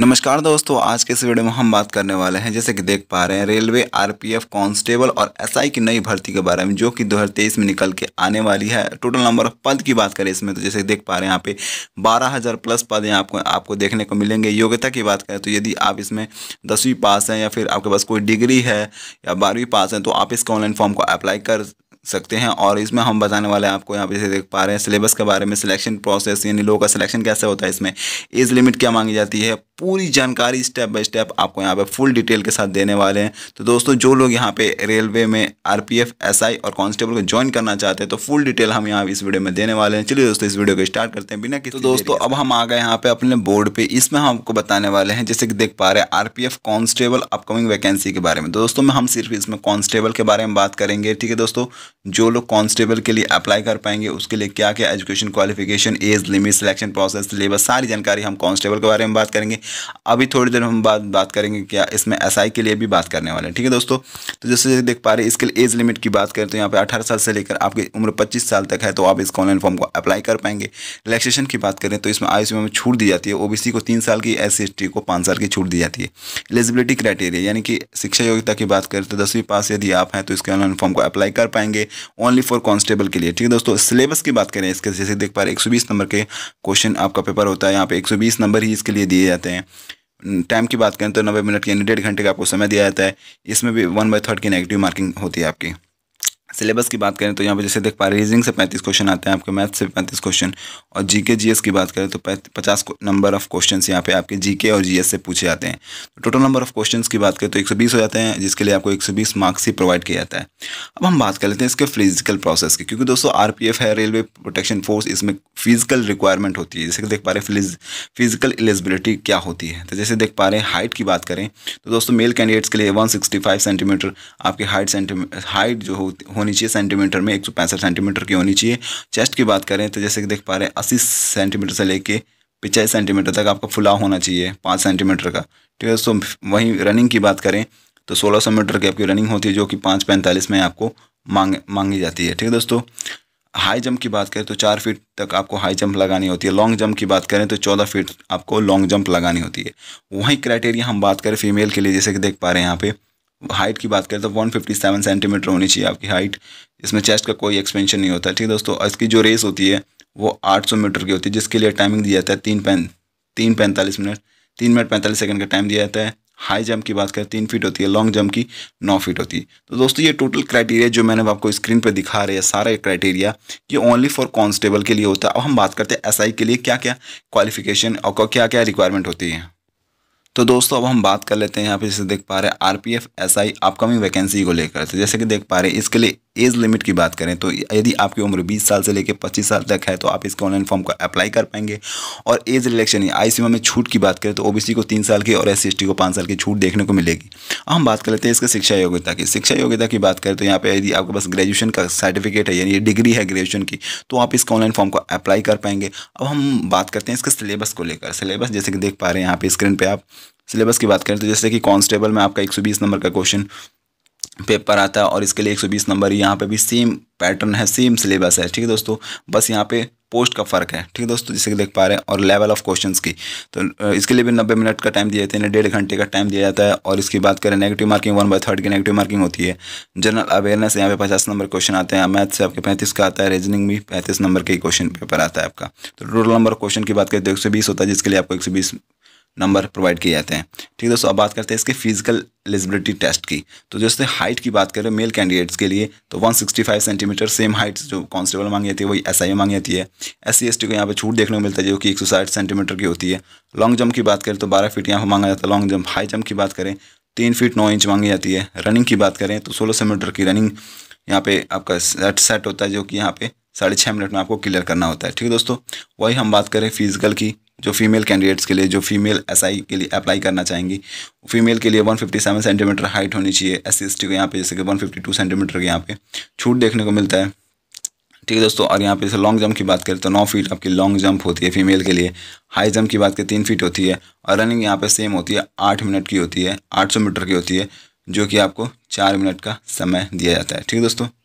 नमस्कार दोस्तों आज के इस वीडियो में हम बात करने वाले हैं जैसे कि देख पा रहे हैं रेलवे आरपीएफ कांस्टेबल और एसआई की नई भर्ती के बारे में जो कि दो में निकल के आने वाली है टोटल नंबर ऑफ पद की बात करें इसमें तो जैसे देख पा रहे हैं यहाँ पे 12000 प्लस पद यहाँ आपको आपको देखने को मिलेंगे योग्यता की बात करें तो यदि आप इसमें दसवीं पास हैं या फिर आपके पास कोई डिग्री है या बारहवीं पास हैं तो आप इसके ऑनलाइन फॉर्म को अप्लाई कर सकते हैं और इसमें हम बताने वाले हैं आपको यहाँ पे जैसे देख पा रहे हैं सिलेबस के बारे में सिलेक्शन प्रोसेस यानी लोगों का सिलेक्शन कैसे होता है इसमें एज लिमिट क्या मांगी जाती है पूरी जानकारी स्टेप बाय स्टेप आपको यहाँ पे फुल डिटेल के साथ देने वाले हैं तो दोस्तों जो लोग यहाँ पे रेलवे में आर पी और कॉन्स्टेबल को ज्वाइन करना चाहते हैं तो फुल डिटेल हम यहाँ इस वीडियो में देने वाले हैं चलिए दोस्तों इस वीडियो को स्टार्ट करते हैं बिना किसी तो दोस्तों अब हम आ गए यहाँ पे अपने बोर्ड पर इसमें हम आपको बताने वाले हैं जैसे कि देख पा रहे हैं आरपीएफ कॉन्स्टेबल अपकमिंग वैकेंसी के बारे में दोस्तों में हम सिर्फ इसमें कॉन्स्टेबल के बारे में बात करेंगे ठीक है दोस्तों जो लोग कांस्टेबल के लिए अप्लाई कर पाएंगे उसके लिए क्या क्या education qualification age limit selection process syllabus सारी जानकारी हम कांस्टेबल के बारे में बात करेंगे अभी थोड़ी देर हम बात बात करेंगे क्या इसमें एसआई के लिए भी बात करने वाले हैं ठीक है दोस्तों तो जैसे देख पा रहे इसके लिए एज लिमिट की बात करें तो यहाँ पर अठारह साल से लेकर आपकी उम्र पच्चीस साल तक है तो आप इसको ऑनलाइन फॉर्म को अप्लाई कर पाएंगे रिलेक्सेशन की बात करें तो इसमें आई में छूट दी जाती है ओ को तीन साल की एस सी को पाँच साल की छूट दी जाती है एलिजिबिलिटी क्राइटेरिया यानी कि शिक्षा योग्यता की बात करें तो दसवीं पास यदि आप हैं तो इसके ऑनलाइन फॉर्म को अप्लाई कर पाएंगे ओनली फॉर कॉन्स्टेबल के लिए ठीक है दोस्तों सिलेबस की बात करें इसके जैसे देख पा रहे सौ एक नंबर के क्वेश्चन आपका पेपर होता है यहाँ पे बीस नंबर ही इसके लिए दिए जाते हैं टाइम हम्म, की बात करें तो नब्बे मिनट यानी डेढ़ घंटे का आपको समय दिया जाता है इसमें भी वन बाई थर्ड की नेगेटिव मार्किंग होती है आपकी सिलेबस की बात करें तो यहाँ पे जैसे देख पा रहे रीजनिंग से पैंतीस क्वेश्चन आते हैं आपके मैथ से पैंतीस क्वेश्चन और जी के जी एस की बात करें तो पचास नंबर ऑफ क्वेश्चन यहाँ पे आपके जी के और जी एस से पूछे जाते हैं तो टोटल नंबर ऑफ क्वेश्चन की बात करें तो एक सौ बीस हो जाते हैं जिसके लिए आपको एक सौ बीस मार्क्स ही प्रोवाइड किया जाता है अब हम बात कर लेते हैं इसके फिजिकल प्रोसेस की क्योंकि दोस्तों आर पी एफ है रेलवे प्रोटेक्शन फोर्स इसमें फिजिकल रिक्वायरमेंट होती है जैसे कि देख पा रहे फिजिकल एलिजिबिलिटी क्या होती है तो जैसे देख पा रहे हैं हाइट की बात करें तो दोस्तों मेल कैंडिडेट्स के लिए वन सेंटीमीटर आपके हाइट सेंटीमीटर हाइट जो होने होनी चाहिए सेंटीमीटर में एक सेंटीमीटर की होनी चाहिए चेस्ट की बात करें तो जैसे कि देख पा रहे हैं अस्सी सेंटीमीटर से लेके पिचाई सेंटीमीटर तक आपका फुलाव होना चाहिए पाँच सेंटीमीटर का ठीक है सो तो वहीं रनिंग की बात करें तो सोलह सौ मीटर की आपकी रनिंग होती है जो कि पाँच पैंतालीस में आपको मांग मांगी जाती है ठीक है दोस्तों हाई जंप की बात करें तो चार फीट तक आपको हाई जंप लगानी होती है लॉन्ग जंप की बात करें तो चौदह फीट आपको लॉन्ग जंप लगानी होती है वहीं क्राइटेरिया हम बात करें फीमेल के लिए जैसे कि देख पा रहे हैं यहाँ पर हाइट की बात करें तो 157 सेंटीमीटर होनी चाहिए आपकी हाइट इसमें चेस्ट का कोई एक्सपेंशन नहीं होता ठीक है दोस्तों इसकी जो रेस होती है वो 800 मीटर की होती है जिसके लिए टाइमिंग दिया जाता है तीन पैं तीन पैंतालीस मिनट तीन मिनट पैंतालीस सेकंड का टाइम दिया जाता है हाई जंप की बात करें तीन फीट होती है लॉन्ग जंप की नौ फीट होती है तो दोस्तों ये टोटल क्राइटेरिया जो मैंने आपको स्क्रीन पर दिखा रहे हैं सारा क्राइटेरिया ये ओनली फॉर कॉन्स्टेबल के लिए होता है अब हम बात करते हैं एस के लिए क्या क्या क्वालिफिकेशन और क्या क्या रिक्वायरमेंट होती है तो दोस्तों अब हम बात कर लेते हैं यहाँ पे जैसे देख पा रहे हैं R P F S I upcoming vacancy को लेकर तो जैसे कि देख पा रहे हैं इसके लिए एज लिमिट की बात करें तो यदि आपकी उम्र 20 साल से लेकर 25 साल तक है तो आप इसके ऑनलाइन फॉर्म को अप्लाई कर पाएंगे और एज रिलेक्शन आई सीमा में छूट की बात करें तो ओबीसी को तीन साल की और एस सी को पाँच साल की छूट देखने को मिलेगी हम बात कर लेते हैं इसके शिक्षा योग्यता की शिक्षा योग्यता की बात करें तो यहाँ पर यदि आपके पास ग्रेजुएशन का सर्टिफिकेट है यानी डिग्री है ग्रेजुएशन की तो आप इसके ऑनलाइन फॉर्म को अप्लाई कर पाएंगे अब हम बात करते हैं इसके सिलेबस को लेकर सिलेबस जैसे कि देख पा रहे हैं यहाँ पे स्क्रीन पे आप सिलेबस की बात करें तो जैसे कि कांस्टेबल में आपका 120 नंबर का क्वेश्चन पेपर आता है और इसके लिए 120 नंबर यहाँ पे भी सेम पैटर्न है सेम सिलेबस है ठीक है दोस्तों बस यहाँ पे पोस्ट का फ़र्क है ठीक है दोस्तों जैसे कि देख पा रहे हैं और लेवल ऑफ क्वेश्चन की तो इसके लिए भी नब्बे मिनट का टाइम दिया जाता है डेढ़ घंटे का टाइम दिया जाता है और इसकी बात करें negative marking one by third की नेगेटिव मार्किंग होती है जनरल अवेयरनेस यहाँ पे पचास नंबर क्वेश्चन आते हैं मैथ से आपके पैंतीस का आता है रीजनिंग भी पैंतीस नंबर के क्वेश्चन पेपर आता है आपका तो टोटल नंबर क्वेश्चन की बात करें तो एक होता है जिसके लिए आपको एक नंबर प्रोवाइड किए जाते हैं ठीक है दोस्तों अब बात करते हैं इसके फिजिकल एलिजिबिलिटी टेस्ट की तो जैसे हाइट की बात करें मेल कैंडिडेट्स के लिए तो 165 सेंटीमीटर सेम हाइट जो कांस्टेबल मांगी जाती है वही एस आई मांगी जाती है एस सी को यहाँ पे छूट देखने को मिलता है जो कि एक सेंटीमीटर की होती है लॉन्ग जंप की बात करें तो बारह फीट यहाँ पर मांगा जाता है लॉन्ग जंप हाई जंप की बात करें तीन फीट नौ इंच मांगी जाती है रनिंग की बात करें तो सोलह सौ की रनिंग यहाँ पे आपका सेट सेट होता है जो कि यहाँ पे साढ़े छः मिनट में आपको क्लियर करना होता है ठीक है दोस्तों वही हम बात करें फिजिकल की जो फीमेल कैंडिडेट्स के लिए जो फीमेल एस के लिए अप्लाई करना चाहेंगी फीमेल के लिए 157 सेंटीमीटर हाइट होनी चाहिए एस सी को यहाँ पे जैसे कि 152 सेंटीमीटर के यहाँ पे छूट देखने को मिलता है ठीक है दोस्तों और यहाँ पे जैसे लॉन्ग जंप की बात करें तो नौ फीट आपकी लॉन्ग जंप होती है फीमेल के लिए हाई जंप की बात करें तीन फीट होती है और रनिंग यहाँ पर सेम होती है आठ मिनट की होती है आठ मीटर की होती है जो कि आपको चार मिनट का समय दिया जाता है ठीक है दोस्तों